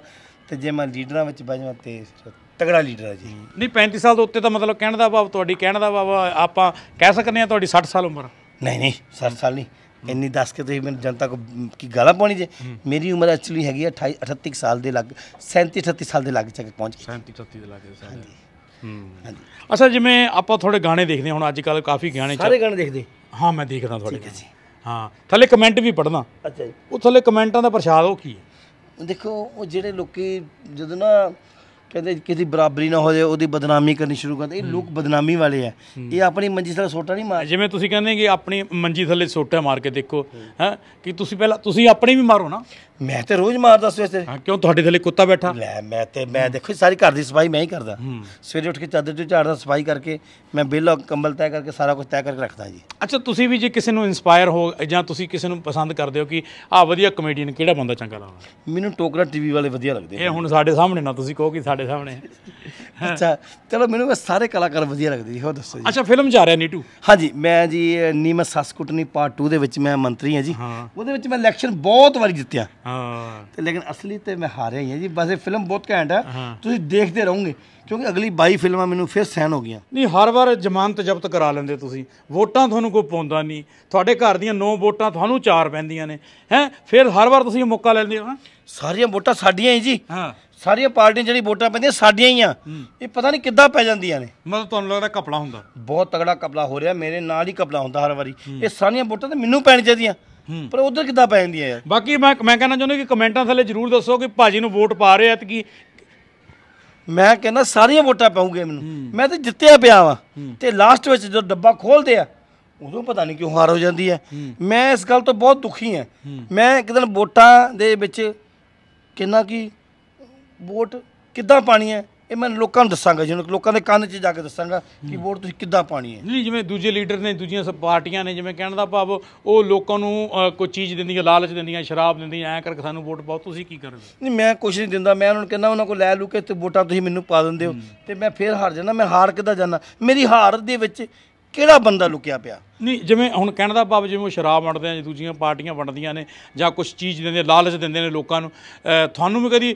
ਤੇ ਜੇ ਮੈਂ ਲੀਡਰਾਂ ਵਿੱਚ ਬਹਿ ਜਾ ਤੇ ਤਗੜਾ ਲੀਡਰ ਹੈ ਜੀ ਨਹੀਂ 35 ਸਾਲ ਤੋਂ ਉੱਤੇ ਤਾਂ ਮਤਲਬ ਕਹਿਣ ਦਾ ਭਾਵ ਤੁਹਾਡੀ ਕਹਿਣ ਦਾ ਭਾਵ ਆਪਾਂ ਕਹਿ ਸਕਦੇ ਹਾਂ ਤੁਹਾਡੀ 60 ਸਾਲ ਉਮਰ ਨਹੀਂ ਨਹੀਂ 60 ਸਾਲ ਨਹੀਂ ਇੰਨੀ ਦੱਸ ਕੇ ਤੁਸੀਂ ਮੈਨੂੰ ਜਨਤਾ ਕੋ ਕੀ ਗਾਲਾਂ ਪਾਉਣੀ ਜੇ ਮੇਰੀ ਉਮਰ ਐਕਚੁਅਲੀ ਹੈਗੀ 28 38 ਸਾਲ ਦੇ ਲੱਗ 37 38 ਸਾਲ ਦੇ ਲੱਗ ਚੱਕ ਪਹੁੰਚ ਗਈ 37 38 ਦੇ ਲੱਗ ਹਾਂਜੀ ਹਾਂਜੀ ਅੱਛਾ ਜਿਵੇਂ ਆਪਾਂ ਥੋੜੇ ਗਾਣੇ ਦੇਖਦੇ ਹੁਣ ਅੱਜ ਕੱਲ ਕਾਫੀ ਗਾਣੇ ਸਾਰੇ ਗਾਣੇ ਦੇਖਦੇ ਹਾਂ ਮੈਂ ਦੇਖਦਾ ਤੁਹਾਡੇ ਠੀਕ ਹਾਂ ਥੱਲੇ ਕਮੈਂਟ ਵੀ ਪੜਨਾ ਅੱਛਾ ਜੀ ਉਹ ਥੱਲੇ ਕਮੈਂਟਾਂ ਦਾ ਪ੍ਰਸ਼ਾਦ ਉਹ ਕੀ ਹੈ ਦੇਖੋ ਉਹ ਜਿਹੜੇ ਲੋਕੀ ਜਦੋਂ ਨਾ ਕਹਿੰਦੇ ਕਿਸੇ ਬਰਾਬਰੀ ਨਾ ਹੋ ਜਾਏ ਉਹਦੀ ਬਦਨਾਮੀ ਕਰਨੀ ਸ਼ੁਰੂ ਕਰਦੇ ਇਹ ਲੋਕ ਬਦਨਾਮੀ ਵਾਲੇ ਆ ਇਹ ਆਪਣੀ ਮੰਜੀ ਥੱਲੇ ਸੋਟਾ ਨਹੀਂ ਮਾਰ ਜਿਵੇਂ ਤੁਸੀਂ ਕਹਿੰਦੇ ਕਿ ਆਪਣੀ ਮੰਜੀ ਥੱਲੇ ਸੋਟਾ ਮਾਰ ਕੇ ਦੇਖੋ ਹੈ ਕਿ ਤੁਸੀਂ ਪਹਿਲਾਂ ਤੁਸੀਂ ਆਪਣੀ ਵੀ ਮਾਰੋ ਨਾ ਮੈਂ ਤੇ ਰੋਜ਼ ਮਾਰਦਾ ਸਵੇਰੇ ਹਾਂ ਕਿਉਂ ਤੁਹਾਡੇ ਥੱਲੇ ਕੁੱਤਾ ਬੈਠਾ ਲੈ ਮੈਂ ਤੇ ਮੈਂ ਦੇਖੋ ਸਾਰੀ ਘਰ ਦੀ ਸਫਾਈ ਮੈਂ ਹੀ ਕਰਦਾ ਸਵੇਰੇ ਉੱਠ ਕੇ ਚਾਦਰ ਤੇ ਝਾੜਦਾ ਸਫਾਈ ਕਰਕੇ ਮੈਂ ਬਿੱਲ ਕੰਬਲ ਤੈਅ ਕਰਕੇ ਸਾਰਾ ਕੁਝ ਤੈਅ ਕਰਕੇ ਰੱਖਦਾ ਜੀ ਅੱਛਾ ਤੁਸੀਂ ਵੀ ਜੇ ਕਿਸੇ ਨੂੰ ਇਨਸਪਾਇਰ ਹੋ ਜਾਂ ਤੁਸੀਂ ਕਿਸੇ ਨੂੰ ਪਸੰਦ ਕਰਦੇ ਹੋ ਕਿ ਆ ਵਧੀਆ ਕਮੇਡੀਅਨ ਕਿਹੜਾ ਬੰਦਾ ਚੰਗਾ ਲੱਗਦਾ ਮੈਨੂੰ ਟੋਕਰਾ ਟੀਵੀ ਵਾਲੇ ਵਧੀਆ ਲੱਗਦੇ ਇਹ ਹੁਣ ਸਾਡੇ ਸਾਹਮਣੇ ਨਾ ਤੁਸੀਂ ਕਹੋ ਕਿ ਸਾਡੇ ਸਾਹਮਣੇ ਅੱਛਾ ਚਲੋ ਮੈਨੂੰ ਸਾਰੇ ਕਲਾਕਾਰ ਵਧੀਆ ਲੱਗਦੇ ਜੀ ਹੋ ਦੱਸੋ ਜੀ ਅੱਛਾ ਫਿਲਮ ਜਾ ਰਿਹਾ ਨੀਟੂ ਹਾਂਜੀ ਮੈਂ ਜੀ ਨੀਮਤ ਸਸਕੁਟਨੀ ਪਾਰਟ 2 ਦੇ ਵਿੱਚ ਮੈਂ ਮੰਤਰੀ ਹਾਂ ਜੀ ਉਹਦੇ ਵਿੱਚ ਮੈਂ ਇਲੈਕਸ਼ਨ ਬਹੁਤ ਵਾਰੀ ਜਿੱਤਿਆ ਹਾਂ ਤੇ ਲੇਕਿਨ ਅਸਲੀ ਤੇ ਮੈਂ ਹਾਰਿਆ ਹੀ ਹਾਂ ਜੀ ਬਸ ਇਹ ਫਿਲਮ ਬਹੁਤ ਘੈਂਟ ਹੈ ਤੁਸੀਂ ਦੇਖਦੇ ਰਹੋਗੇ ਕਿਉਂਕਿ ਅਗਲੀ 22 ਫਿਲਮਾਂ ਮੈਨੂੰ ਫਿਰ ਸੈਨ ਹੋ ਗਈਆਂ ਨਹੀਂ ਹਰ ਵਾਰ ਜ਼ਮਾਨਤ ਜ਼ਬਤ ਕਰਾ ਲੈਂਦੇ ਤੁਸੀਂ ਵੋਟਾਂ ਤੁਹਾਨੂੰ ਕੋਈ ਪਾਉਂਦਾ ਨਹੀਂ ਤੁਹਾਡੇ ਘਰ ਦੀਆਂ 9 ਵੋਟਾਂ ਤੁਹਾਨੂੰ 4 ਪੈਂਦੀਆਂ ਨੇ ਹੈ ਫਿਰ ਹਰ ਵਾਰ ਤੁਸੀਂ ਮੌਕਾ ਲੈਂਦੇ ਹੋ ਸਾਰੀਆਂ ਵੋਟਾਂ ਸਾਡੀਆਂ ਹੀ ਜੀ ਹਾਂ ਸਾਰੀਆਂ ਪਾਰਟੀਆਂ ਜਿਹੜੀ ਵੋਟਾਂ ਪੈਂਦੀਆਂ ਸਾਡੀਆਂ ਹੀ ਆ ਇਹ ਪਤਾ ਨਹੀਂ ਕਿੱਦਾਂ ਪੈ ਜਾਂਦੀਆਂ ਨੇ ਮਤਲਬ ਤੁਹਾਨੂੰ ਲੱਗਦਾ ਕਪੜਾ ਹੁੰਦਾ ਬਹੁਤ ਤਗੜਾ ਕਪੜਾ ਹੋ ਰਿਹਾ ਮੇਰੇ ਨਾਲ ਹੀ ਕਪੜਾ ਹੁੰਦਾ ਹਰ ਵਾਰੀ ਇਹ ਸਾਰੀਆਂ ਵੋਟਾਂ ਤਾਂ ਮੈਨੂੰ ਪੈਣ ਚਾਹੀਦੀਆਂ ਪਰ ਉਧਰ ਕਿੱਦਾਂ ਪੈ ਹੈ ਯਾਰ ਬਾਕੀ ਮੈਂ ਮੈਂ ਕਹਿਣਾ ਚਾਹੁੰਦਾ ਕਿ ਕਮੈਂਟਾਂ ਥੱਲੇ ਜ਼ਰੂਰ ਦੱਸੋ ਕਿ ਭਾਜੀ ਨੂੰ ਵੋਟ ਪਾ ਰਹੇ ਆ ਤੇ ਕੀ ਮੈਂ ਕਹਿੰਦਾ ਸਾਰੀਆਂ ਵੋਟਾਂ ਪਾਉਂਗੇ ਮੈਨੂੰ ਮੈਂ ਤਾਂ ਜਿੱਤਿਆ ਪਿਆ ਵਾਂ ਤੇ ਲਾਸਟ ਵਿੱਚ ਜਦੋਂ ਡੱਬਾ ਖੋਲਦੇ ਆ ਉਦੋਂ ਪਤਾ ਨਹੀਂ ਕਿਉਂ ਹਾਰ ਹੋ ਜਾਂਦੀ ਹੈ ਮੈਂ ਇਸ ਗੱਲ ਤੋਂ ਬਹੁਤ ਦੁਖੀ ਹਾਂ ਮੈਂ ਇੱਕ ਦਿਨ ਵੋਟਾਂ ਦੇ ਵਿੱਚ ਕਿੰਨਾ ਕੀ ਵੋਟ ਕਿੱਦਾਂ ਪਾਣੀ ਹੈ ਇਹ ਮੈਂ ਲੋਕਾਂ ਨੂੰ ਦੱਸਾਂਗਾ ਜਿਹਨੂੰ ਲੋਕਾਂ ਦੇ ਕੰਨ 'ਚ ਜਾ ਕੇ ਦੱਸਾਂਗਾ ਕਿ ਵੋਟ ਤੁਸੀਂ ਕਿੱਦਾਂ ਪਾਣੀ ਹੈ ਨਹੀਂ ਜਿਵੇਂ ਦੂਜੇ ਲੀਡਰ ਨੇ ਦੂਜੀਆਂ ਸਭ ਪਾਰਟੀਆਂ ਨੇ ਜਿਵੇਂ ਕਹਿਣ ਦਾ ਭਾਵ ਉਹ ਲੋਕਾਂ ਨੂੰ ਕੋਈ ਚੀਜ਼ ਦਿੰਦੀਆਂ ਲਾਲਚ ਦਿੰਦੀਆਂ ਸ਼ਰਾਬ ਦਿੰਦੀਆਂ ਐਂ ਕਰਕੇ ਸਾਨੂੰ ਵੋਟ ਪਾਓ ਤੁਸੀਂ ਕੀ ਕਰੋਗੇ ਨਹੀਂ ਮੈਂ ਕੁਝ ਨਹੀਂ ਦਿੰਦਾ ਮੈਂ ਉਹਨਾਂ ਨੂੰ ਕਹਿੰਦਾ ਉਹਨਾਂ ਕੋਲ ਲੈ ਲੂ ਕੇ ਤੇ ਵੋਟਾਂ ਤੁਸੀਂ ਮੈਨੂੰ ਪਾ ਦਿੰਦੇ ਹੋ ਤੇ ਮੈਂ ਫੇਰ ਹਾਰ ਜਾਣਾ ਮੈਂ ਹਾਰ ਕਿੱਦਾਂ ਜਾਣਾ ਮੇਰੀ ਹਾਰ ਦੇ ਵਿੱਚ ਕਿਹੜਾ ਬੰਦਾ ਲੁਕਿਆ ਪਿਆ ਨਹੀਂ ਜਿਵੇਂ ਹੁਣ ਕਹਿਣ ਦਾ ਭਾਵ ਜਿਵੇਂ ਸ਼ਰਾਬ ਵੰਡਦੇ ਆ ਜਾਂ ਦੂਜੀਆਂ ਪਾਰਟੀਆਂ ਵੰਡਦੀਆਂ ਨੇ ਜਾਂ ਕੁਝ ਚੀਜ਼ ਦਿੰਦੇ ਲਾਲਚ ਦਿੰਦੇ ਨੇ ਲੋਕਾਂ ਨੂੰ ਤੁਹਾਨੂੰ ਵੀ ਕਦੀ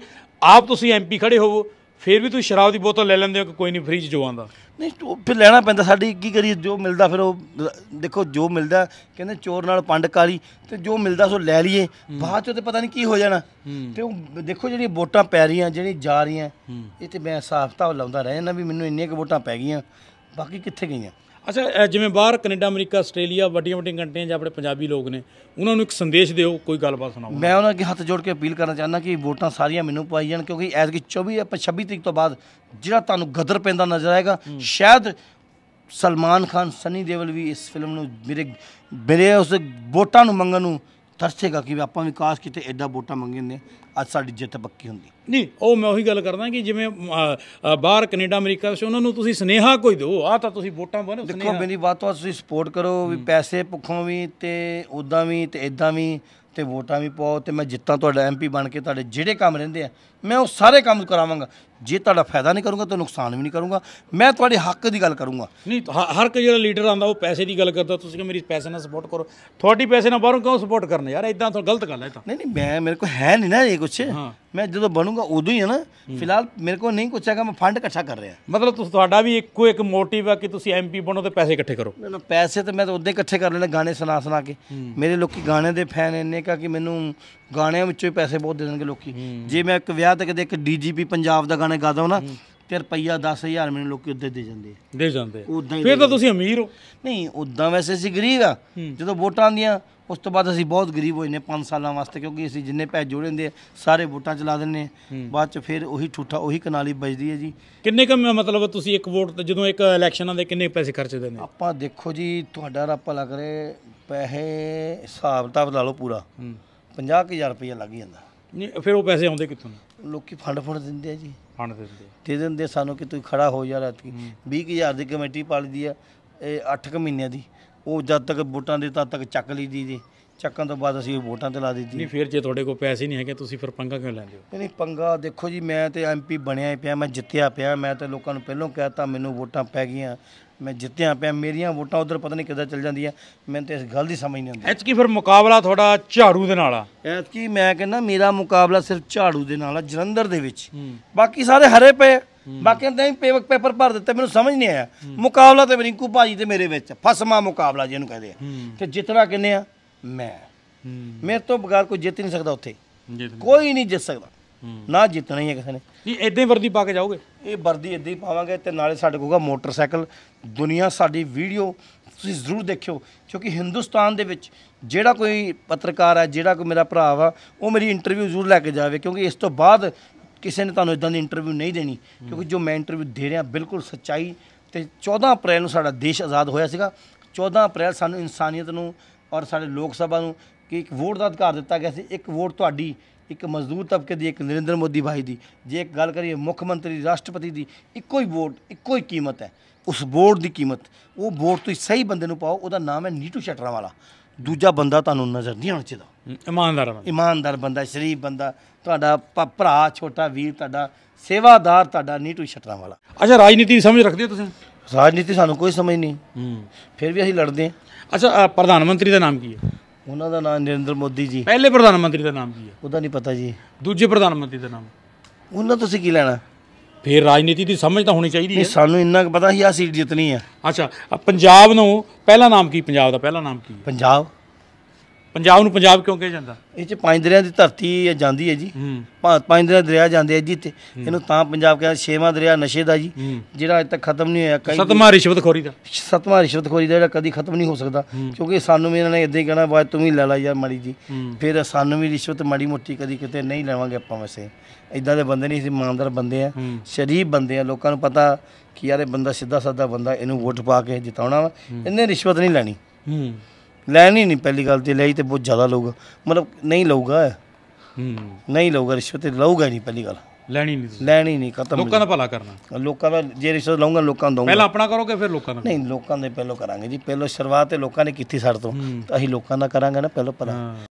ਆਪ ਤੁਸੀਂ ਐਮਪੀ ਖੜੇ ਹੋਵੋ ਫਿਰ ਵੀ ਤੁਸੀਂ ਸ਼ਰਾਬ ਦੀ ਬੋਤਲ ਲੈ ਲੈਂਦੇ ਹੋ ਕਿ ਕੋਈ ਨਹੀਂ ਫ੍ਰੀਜ ਜੋ ਆਂਦਾ ਨਹੀਂ ਉਹ ਫਿਰ ਲੈਣਾ ਪੈਂਦਾ ਸਾਡੀ ਕੀ ਕਰੀਏ ਜੋ ਮਿਲਦਾ ਫਿਰ ਉਹ ਦੇਖੋ ਜੋ ਮਿਲਦਾ ਕਹਿੰਦੇ ਚੋਰ ਨਾਲ ਪੰਡ ਕਾਲੀ ਤੇ ਜੋ ਮਿਲਦਾ ਸੋ ਲੈ ਲਈਏ ਬਾਅਦ ਚੋਂ ਤੇ ਪਤਾ ਨਹੀਂ ਕੀ ਹੋ ਜਾਣਾ ਤੇ ਉਹ ਦੇਖੋ ਜਿਹੜੀ ਵੋਟਾਂ ਪੈ ਰਹੀਆਂ ਜਿਹੜੀ ਜਾ ਰਹੀਆਂ ਇਹ ਤੇ ਮੈਂ ਸਾਫ਼ ਤਾਂ ਲਾਉਂਦਾ ਰਹਿ ਜਾਂਦਾ ਵੀ ਮੈਨੂੰ ਇੰਨੀਆਂ ਕਿ ਵੋਟਾਂ ਪੈ ਗਈਆਂ ਬਾਕੀ ਕਿੱਥੇ ਗਈਆਂ ਅੱਛਾ ਜਿਵੇਂ ਬਾਹਰ ਕੈਨੇਡਾ ਅਮਰੀਕਾ ਆਸਟ੍ਰੇਲੀਆ ਵੱਡੀਆਂ ਵੱਡੀਆਂ ਕੰਟਰੀਆਂ 'ਚ ਆਪਣੇ ਪੰਜਾਬੀ ਲੋਕ ਨੇ ਉਹਨਾਂ ਨੂੰ ਇੱਕ ਸੰਦੇਸ਼ ਦਿਓ ਕੋਈ ਗੱਲਬਾਤ ਸੁਣਾਓ ਮੈਂ ਉਹਨਾਂ ਅੱਗੇ ਹੱਥ ਜੋੜ ਕੇ ਅਪੀਲ ਕਰਨਾ ਚਾਹੁੰਦਾ ਕਿ ਵੋਟਾਂ ਸਾਰੀਆਂ ਮੈਨੂੰ ਪਾਈ ਜਾਣ ਕਿਉਂਕਿ ਐਸ ਕਿ 24 ਜਾਂ 26 ਤਰੀਕ ਤੋਂ ਬਾਅਦ ਜਿਹੜਾ ਤੁਹਾਨੂੰ ਗਦਰ ਪੈਂਦਾ ਨਜ਼ਰ ਆਏਗਾ ਸ਼ਾਇਦ ਸਲਮਾਨ ਖਾਨ ਸਨੀ ਦੇਵਲ ਵੀ ਇਸ ਫਿਲਮ ਨੂੰ ਮੇਰੇ ਮੇਰੇ ਉਸ ਵੋਟਾਂ ਨੂੰ ਮੰਗਣ ਨੂੰ ਤਰਸੇਗਾ ਕਿ ਆਪਾਂ ਵਿਕਾਸ ਕਿਤੇ ਐਡਾ ਵੋਟਾਂ ਮੰਗੇ ਨੇ ਅੱਜ ਸਾਡੀ ਜਿੱਤ ਪੱਕੀ ਹੁੰਦੀ ਨਹੀਂ ਉਹ ਮੈਂ ਉਹੀ ਗੱਲ ਕਰਦਾ ਕਿ ਜਿਵੇਂ ਬਾਹਰ ਕੈਨੇਡਾ ਅਮਰੀਕਾ ਵਿੱਚ ਉਹਨਾਂ ਨੂੰ ਤੁਸੀਂ ਸਨੇਹਾ ਕੋਈ ਦਿਓ ਆ ਤਾਂ ਤੁਸੀਂ ਵੋਟਾਂ ਬਣੋ ਦੇਖੋ ਮੇਰੀ ਬਾਤ ਤੋਂ ਤੁਸੀਂ ਸਪੋਰਟ ਕਰੋ ਵੀ ਪੈਸੇ ਭੁੱਖੋਂ ਵੀ ਤੇ ਉਦਾਂ ਵੀ ਤੇ ਇਦਾਂ ਵੀ ਤੇ ਵੋਟਾਂ ਵੀ ਪਾਓ ਤੇ ਮੈਂ ਜਿੱਤਾਂ ਤੁਹਾਡਾ ਐਮਪੀ ਬਣ ਕੇ ਤੁਹਾਡੇ ਜਿਹੜੇ ਕੰਮ ਰਹਿੰਦੇ ਆ ਮੈਂ ਉਹ ਸਾਰੇ ਕੰਮ ਕਰਾਵਾਂਗਾ ਜੇ ਤੁਹਾਡਾ ਫਾਇਦਾ ਨਹੀਂ ਕਰੂੰਗਾ ਤਾਂ ਨੁਕਸਾਨ ਵੀ ਨਹੀਂ ਕਰੂੰਗਾ ਮੈਂ ਤੁਹਾਡੇ ਹੱਕ ਦੀ ਗੱਲ ਕਰੂੰਗਾ ਨਹੀਂ ਹਰ ਇੱਕ ਜਿਹੜਾ ਲੀਡਰ ਆਂਦਾ ਉਹ ਪੈਸੇ ਦੀ ਗੱਲ ਕਰਦਾ ਤੁਸੀਂ ਕਿ ਮੇਰੀ ਪੈਸੇ ਨਾਲ ਸਪੋਰਟ ਕਰੋ ਤੁਹਾਡੀ ਪੈਸੇ ਨਾਲ ਬਾਹਰੋਂ ਕਿਉਂ ਸਪੋਰਟ ਕਰਨਾ ਯਾਰ ਇਦਾਂ ਤਾਂ ਗਲਤ ਗੱਲ ਹੈ ਤਾਂ ਨਹੀਂ ਨਹੀਂ ਮੈਂ ਮੇਰੇ ਕੋਲ ਹੈ ਨਹੀਂ ਨਾ ਇਹ ਕੁਝ ਮੈਂ ਜਦੋਂ ਬਣੂਗਾ ਉਦੋਂ ਹੀ ਹੈ ਨਾ ਫਿਲਹਾਲ ਮੇਰੇ ਕੋਲ ਨਹੀਂ ਕੁਝ ਹੈਗਾ ਮੈਂ ਫੰਡ ਇਕੱਠਾ ਕਰ ਰਿਹਾ ਮਤਲਬ ਤੁਸੀਂ ਤੁਹਾਡਾ ਵੀ ਇੱਕੋ ਇੱਕ ਮੋਟਿਵ ਹੈ ਕਿ ਤੁਸੀਂ ਐਮਪੀ ਬਣੋ ਤੇ ਪੈਸੇ ਇਕੱਠੇ ਕਰੋ ਨਾ ਪੈਸੇ ਤਾਂ ਮੈਂ ਤਾਂ ਉਦੋਂ ਇਕੱਠੇ ਕਰ ਲੈਣੇ ਗਾਣੇ ਸੁਣਾ ਸੁਣਾ ਕੇ ਮੇਰੇ ਲੋਕੀ ਗਾਣੇ ਦੇ ਫੈਨ ਇੰਨੇ ਕਾ ਕਿ ਮੈਨੂੰ ਗਾਣਿਆਂ ਵਿੱਚੋਂ ਹੀ ਪੈਸੇ ਬਹੁਤ ਦੇ ਦੇਣਗੇ ਲੋਕੀ ਜੇ ਮੈਂ ਇੱਕ ਵਿਆਹ ਤੇ ਕਦੇ ਇੱਕ ਡੀਜੀਪੀ ਪੰਜਾਬ ਦਾ ਗਾਣਾ ਗਾ ਦਵਾਂ ਤੇ ਰੁਪਈਆ 10000 ਮੈਨੂੰ ਲੋਕੀ ਉੱਦੇ ਦੇ ਜਾਂਦੇ ਆ ਦੇ ਜਾਂਦੇ ਉਦਾਂ ਹੀ ਫਿਰ ਤਾਂ ਤੁਸੀਂ ਅਮੀਰ ਹੋ ਨਹੀਂ ਉਦਾਂ ਵੈਸੇ ਅਸੀਂ ਗਰੀਬ ਆ ਜਦੋਂ ਵੋਟਾਂ ਆਂਦੀਆਂ ਉਸ ਤੋਂ ਬਾਅਦ ਅਸੀਂ ਬਹੁਤ ਗਰੀਬ ਹੋ ਜਨੇ 5 ਸਾਲਾਂ ਵਾਸਤੇ ਕਿਉਂਕਿ ਅਸੀਂ ਜਿੰਨੇ ਪੈਸੇ ਜੋੜੇ ਹੁੰਦੇ ਸਾਰੇ ਵੋਟਾਂ ਚਲਾ ਦਿੰਨੇ ਬਾਅਦ ਚ ਫਿਰ ਉਹੀ ਠੂਠਾ ਉਹੀ ਕਨਾਲੀ ਵੱਜਦੀ ਹੈ ਜੀ ਕਿੰਨੇ ਕ ਮਤਲਬ ਤੁਸੀਂ ਇੱਕ ਵੋਟ ਤੇ ਜਦੋਂ ਇੱਕ ਇਲੈਕਸ਼ਨਾਂ ਦੇ ਕਿੰਨੇ ਪੈਸੇ ਖਰਚ ਦਿੰਦੇ ਆਪਾਂ ਦੇਖੋ ਜੀ ਤੁਹਾਡਾ ਰੱਪਾ ਲੱਗ ਕਰੇ ਪੈਸੇ ਹਿਸਾਬ ਤਾਂ ਲਾ ਲਓ ਪੂਰਾ 50000 ਰੁਪਏ ਲੱਗ ਜਾਂਦਾ ਨਹੀਂ ਫਿਰ ਉਹ ਪੈਸੇ ਆਉਂਦੇ ਕਿੱਥੋਂ ਲੋਕੀ ਫੰਡ ਫੰਡ ਦਿੰਦੇ ਆ ਜੀ ਫੰਡ ਦਿੰਦੇ ਤੇ ਦਿੰਦੇ ਸਾਨੂੰ ਕਿ ਤੂੰ ਖੜਾ ਹੋ ਜਾ ਰਾਤੀ 20000 ਦੀ ਕਮੇਟੀ ਪਾਲਦੀ ਆ ਇਹ 8 ਕੁ ਮਹੀਨਿਆਂ ਦੀ ਉਹ ਜਦ ਤੱਕ ਵੋਟਾਂ ਦੇ ਤਦ ਤੱਕ ਚੱਕ ਲਈ ਦੀ ਜੀ ਚੱਕਣ ਤੋਂ ਬਾਅਦ ਅਸੀਂ ਵੋਟਾਂ ਤੇ ਲਾ ਦਿੱਤੀ ਨਹੀਂ ਫਿਰ ਜੇ ਤੁਹਾਡੇ ਕੋਲ ਪੈਸੇ ਨਹੀਂ ਹੈਗੇ ਤੁਸੀਂ ਫਿਰ ਪੰਗਾ ਕਿਉਂ ਲੈਂਦੇ ਹੋ ਨਹੀਂ ਪੰਗਾ ਦੇਖੋ ਜੀ ਮੈਂ ਤੇ ਐਮਪੀ ਬਣਿਆ ਪਿਆ ਮੈਂ ਜਿੱਤਿਆ ਪਿਆ ਮੈਂ ਤੇ ਲੋਕਾਂ ਨੂੰ ਪਹਿਲਾਂ ਕਹਿਤਾ ਮੈਨੂੰ ਵੋਟਾਂ ਪੈ ਗਈਆਂ ਮੈਂ ਜਿੱਤਿਆ ਪਿਆ ਮੇਰੀਆਂ ਵੋਟਾਂ ਉਧਰ ਪਤਾ ਨਹੀਂ ਕਿੱਦਾਂ ਚੱਲ ਜਾਂਦੀਆਂ ਮੈਨੂੰ ਤੇ ਇਸ ਗੱਲ ਦੀ ਸਮਝ ਨਹੀਂ ਆਉਂਦੀ ਐਤਕੀ ਫਿਰ ਮੁਕਾਬਲਾ ਤੁਹਾਡਾ ਝਾੜੂ ਦੇ ਨਾਲ ਆ ਐਤਕੀ ਮੈਂ ਕਹਿੰਦਾ ਮੇਰਾ ਮੁਕਾਬਲਾ ਸਿਰਫ ਝਾੜੂ ਦੇ ਨਾਲ ਆ ਜਲੰਧਰ ਦੇ ਵਿੱਚ ਬਾਕੀ ਸਾਰੇ ਹਰੇ ਪਏ ਬਾਕੀ ਤਾਂ ਹੀ ਪੇਵਕ ਪੇਪਰ ਭਰ ਦਿੱਤੇ ਮੈਨੂੰ ਸਮਝ ਨਹੀਂ ਆਇਆ ਮੁਕਾਬਲਾ ਤੇ ਰਿੰਕੂ ਭਾਜੀ ਤੇ ਮੇਰੇ ਵਿੱਚ ਫਸਮਾ ਮੁਕਾਬਲਾ ਜਿਹਨੂੰ ਕਹਿੰਦੇ ਆ ਤੇ ਜਿੱਤਣਾ ਕਿੰਨੇ ਆ ਮੈਂ ਮੇਰੇ ਤੋਂ ਬਗਾਰ ਕੋਈ ਜਿੱਤ ਨਹੀਂ ਸਕਦਾ ਉੱਥੇ ਕੋਈ ਨਹੀਂ ਜਿੱਤ ਸਕਦਾ ਨਾ ਜਿੱਤਣਾ ਹੀ ਹੈ ਕਿਸੇ ਨੇ ਜੀ ਇਦਾਂ ਵਰਦੀ ਪਾ ਕੇ ਜਾਓਗੇ ਇਹ ਵਰਦੀ ਇਦਾਂ ਹੀ ਪਾਵਾਂਗੇ ਤੇ ਨਾਲੇ ਸਾਡੇ ਕੋਲਗਾ ਮੋਟਰਸਾਈਕਲ ਦੁਨੀਆ ਸਾਡੀ ਵੀਡੀਓ ਤੁਸੀਂ ਜ਼ਰੂਰ ਦੇਖਿਓ ਕਿਉਂਕਿ ਹਿੰਦੁਸਤਾਨ ਦੇ ਵਿੱਚ ਜਿਹੜਾ ਕੋਈ ਪੱਤਰਕਾਰ ਹੈ ਜਿਹੜਾ ਕੋਈ ਮੇਰਾ ਭਰਾ ਵਾ ਉਹ ਮੇਰੀ ਇੰਟਰਵਿਊ ਜ਼ਰੂਰ ਲੈ ਕੇ ਜਾਵੇ ਕਿਉਂਕਿ ਇਸ ਤੋਂ ਬਾਅਦ ਕਿਸੇ ਨੇ ਤੁਹਾਨੂੰ ਇਦਾਂ ਦੀ ਇੰਟਰਵਿਊ ਨਹੀਂ ਦੇਣੀ ਕਿਉਂਕਿ ਜੋ ਮੈਂ ਇੰਟਰਵਿਊ ਦੇ ਰਿਹਾ ਬਿਲਕੁਲ ਸੱਚਾਈ ਤੇ 14 ਅਪ੍ਰੈਲ ਨੂੰ ਸਾਡਾ ਦੇਸ਼ ਆਜ਼ਾਦ ਹੋਇਆ ਸੀਗਾ 14 ਅਪ੍ਰੈਲ ਸਾਨੂੰ ਇਨਸਾਨੀਅਤ ਨੂੰ ਔਰ ਸਾਡੇ ਲੋਕ ਸਭਾ ਨੂੰ ਕਿ ਇੱਕ ਵੋਟ ਦਾ ਅਧਿਕਾਰ ਦਿੱਤਾ ਗਿਆ ਸੀ ਇੱਕ ਵੋਟ ਤੁਹਾਡੀ ਇੱਕ ਮਜ਼ਦੂਰ ਤਬਕੇ ਦੀ ਇੱਕ ਨਰਿੰਦਰ ਮੋਦੀ ਭਾਈ ਦੀ ਜੇ ਇੱਕ ਗੱਲ ਕਰੀਏ ਮੁੱਖ ਮੰਤਰੀ ਰਾਸ਼ਟਰਪਤੀ ਦੀ ਇੱਕੋ ਹੀ ਵੋਟ ਇੱਕੋ ਹੀ ਕੀਮਤ ਹੈ ਉਸ ਵੋਟ ਦੀ ਕੀਮਤ ਉਹ ਵੋਟ ਤੁਸੀਂ ਸਹੀ ਬੰਦੇ ਨੂੰ ਪਾਓ ਉਹਦਾ ਨਾਮ ਹੈ ਨੀਟੂ ਸ਼ਟਰਾਂ ਵਾਲਾ ਦੂਜਾ ਬੰਦਾ ਤੁਹਾਨੂੰ ਨਜ਼ਰ ਨਹੀਂ ਆਉਣਾ ਚਾਹੀਦਾ ਇਮਾਨਦਾਰ ਇਮਾਨਦਾਰ ਬੰਦਾ ਸ਼ਰੀਫ ਬੰਦਾ ਤੁਹਾਡਾ ਭਰਾ ਛੋਟਾ ਵੀਰ ਤੁਹਾਡਾ ਸੇਵਾਦਾਰ ਤੁਹਾਡਾ ਨੀਟੂ ਸ਼ਟਰਾਂ ਵਾਲਾ ਅੱਛਾ ਰਾਜਨੀਤੀ ਸਮਝ ਰੱਖਦੇ ਹੋ ਤੁਸੀਂ ਰਾਜਨੀਤੀ ਸਾਨੂੰ ਕੋਈ ਸਮਝ ਨਹੀਂ ਫਿਰ ਵੀ ਅਸੀਂ ਲੜਦੇ ਹਾਂ ਅੱਛਾ ਪ੍ਰਧਾਨ ਮੰਤਰੀ ਦਾ ਨਾਮ ਕੀ ਹੈ ਉਹਨਾਂ ਦਾ ਨਾਮ ਨਰਿੰਦਰ ਮੋਦੀ ਜੀ ਪਹਿਲੇ ਪ੍ਰਧਾਨ ਮੰਤਰੀ ਦਾ ਨਾਮ ਕੀ ਹੈ ਉਹਦਾ ਨਹੀਂ ਪਤਾ ਜੀ ਦੂਜੇ ਪ੍ਰਧਾਨ ਮੰਤਰੀ ਦਾ ਨਾਮ ਉਹਨਾਂ ਤੁਸੀਂ ਕੀ ਲੈਣਾ ਫਿਰ ਰਾਜਨੀਤੀ ਦੀ ਸਮਝ ਤਾਂ ਹੋਣੀ ਚਾਹੀਦੀ ਹੈ ਸਾਨੂੰ ਇੰਨਾ ਪਤਾ ਹੀ ਆ ਸੀਟ ਜਿੱਤਣੀ ਆ ਅੱਛਾ ਪੰਜਾਬ ਨੂੰ ਪਹਿਲਾ ਨਾਮ ਕੀ ਪੰਜਾਬ ਦਾ ਪਹਿਲਾ ਨਾਮ ਕੀ ਪੰਜਾਬ ਪੰਜਾਬ ਨੂੰ ਪੰਜਾਬ ਕਿਉਂ ਕਿਹਾ ਜਾਂਦਾ ਇਹ ਚ ਪੰਜ ਦਰਿਆ ਦੀ ਧਰਤੀ ਜਾਂਦੀ ਹੈ ਜੀ ਪੰਜ ਦਰਿਆ ਦਰਿਆ ਜਾਂਦੇ ਹੈ ਜੀ ਤੇ ਇਹਨੂੰ ਤਾਂ ਪੰਜਾਬ ਕਹਿੰਦਾ ਛੇਵਾਂ ਦਰਿਆ ਨਸ਼ੇ ਦਾ ਜੀ ਜਿਹੜਾ ਅਜੇ ਤੱਕ ਖਤਮ ਨਹੀਂ ਹੋਇਆ ਕਈ ਰਿਸ਼ਵਤ ਰਿਸ਼ਵਤਖੋਰੀ ਦਾ ਰਿਸ਼ਵਤ ਰਿਸ਼ਵਤਖੋਰੀ ਦਾ ਜਿਹੜਾ ਕਦੀ ਖਤਮ ਨਹੀਂ ਹੋ ਸਕਦਾ ਕਿਉਂਕਿ ਸਾਨੂੰ ਵੀ ਇਹਨਾਂ ਨੇ ਇਦਾਂ ਹੀ ਕਹਿਣਾ ਬਾਅਦ ਤੂੰ ਵੀ ਲੈ ਲੈ ਯਾਰ ਮਾੜੀ ਜੀ ਫਿਰ ਸਾਨੂੰ ਵੀ ਰਿਸ਼ਵਤ ਮਾੜੀ ਮੋਟੀ ਕਦੀ ਕਿਤੇ ਨਹੀਂ ਲੈਵਾਂਗੇ ਆਪਾਂ ਵੈਸੇ ਇਦਾਂ ਦੇ ਬੰਦੇ ਨਹੀਂ ਸੀ ਇਮਾਨਦਾਰ ਬੰਦੇ ਆ ਸ਼ਰੀਫ ਬੰਦੇ ਆ ਲੋਕਾਂ ਨੂੰ ਪਤਾ ਕਿ ਯਾਰ ਇਹ ਬੰਦਾ ਸਿੱਧਾ ਸਾਦਾ ਬੰਦਾ ਇਹਨੂੰ ਵੋਟ ਪਾ ਕੇ ਜਿਤਾਉਣਾ ਇਹਨੇ ਰਿਸ਼ਵਤ ਨਹੀਂ ਲੈਣੀ ਹੂੰ ਲੈਣੀ ਨਹੀਂ ਪਹਿਲੀ ਗੱਲ ਤੇ ਲਈ ਤੇ ਬਹੁਤ ਜ਼ਿਆਦਾ ਲਊਗਾ ਮਤਲਬ ਨਹੀਂ ਲਊਗਾ ਹੂੰ ਨਹੀਂ ਲਊਗਾ ਰਿਸ਼ਵਤ ਤੇ ਲਊਗਾ ਨਹੀਂ ਪਹਿਲੀ ਗੱਲ ਲੈਣੀ ਨਹੀਂ ਲੈਣੀ ਨਹੀਂ ਖਤਮ ਲੋਕਾਂ ਦਾ ਭਲਾ ਕਰਨਾ ਲੋਕਾਂ ਦਾ ਜੇ ਰਿਸ਼ਵਤ ਲਊਗਾ ਲੋਕਾਂ ਨੂੰ ਦਊਂਗਾ ਪਹਿਲਾਂ ਆਪਣਾ ਕਰੋਗੇ ਫਿਰ ਲੋਕਾਂ ਦਾ ਨਹੀਂ ਲੋਕਾਂ ਦੇ ਪਹਿਲਾਂ ਕਰਾਂਗੇ ਜੀ ਪਹਿਲਾਂ ਸ਼ੁਰੂਆਤ ਤੇ ਲੋਕਾਂ ਨੇ ਕੀਤੀ ਸਾਡੇ ਤੋਂ ਅਸੀਂ ਲੋਕਾਂ ਦਾ ਕਰਾਂਗੇ ਨਾ ਪਹਿਲਾਂ ਭਲਾ